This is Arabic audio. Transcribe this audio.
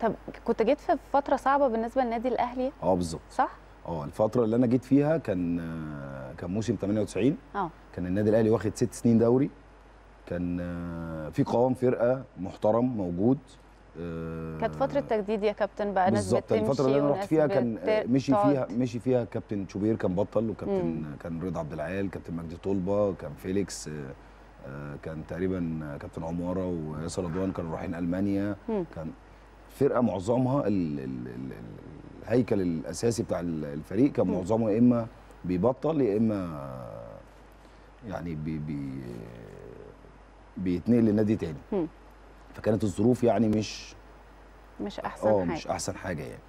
طب كنت جيت في فتره صعبه بالنسبه للنادي الاهلي اه بالظبط صح اه الفتره اللي انا جيت فيها كان كان موسم 98 اه كان النادي الاهلي واخد ست سنين دوري كان في قوام فرقه محترم موجود آه، كانت فتره تجديد يا كابتن بقى ناس بالظبط الفتره اللي انا رحت فيها كان مشي فيها مشي فيها كابتن شوبير كان بطل وكابتن مم. كان رضا عبد العال كابتن مجدي طلبه كان فيليكس آه، آه، كان تقريبا كابتن عماره وياسر رضوان كانوا رايحين المانيا مم. كان فرقه معظمها الـ الـ الـ الهيكل الاساسي بتاع الفريق كان معظمه يا اما بيبطل يا اما يعني بي بي بيتنقل لنادي تاني فكانت الظروف يعني مش مش احسن حاجه اه مش احسن حاجه يعني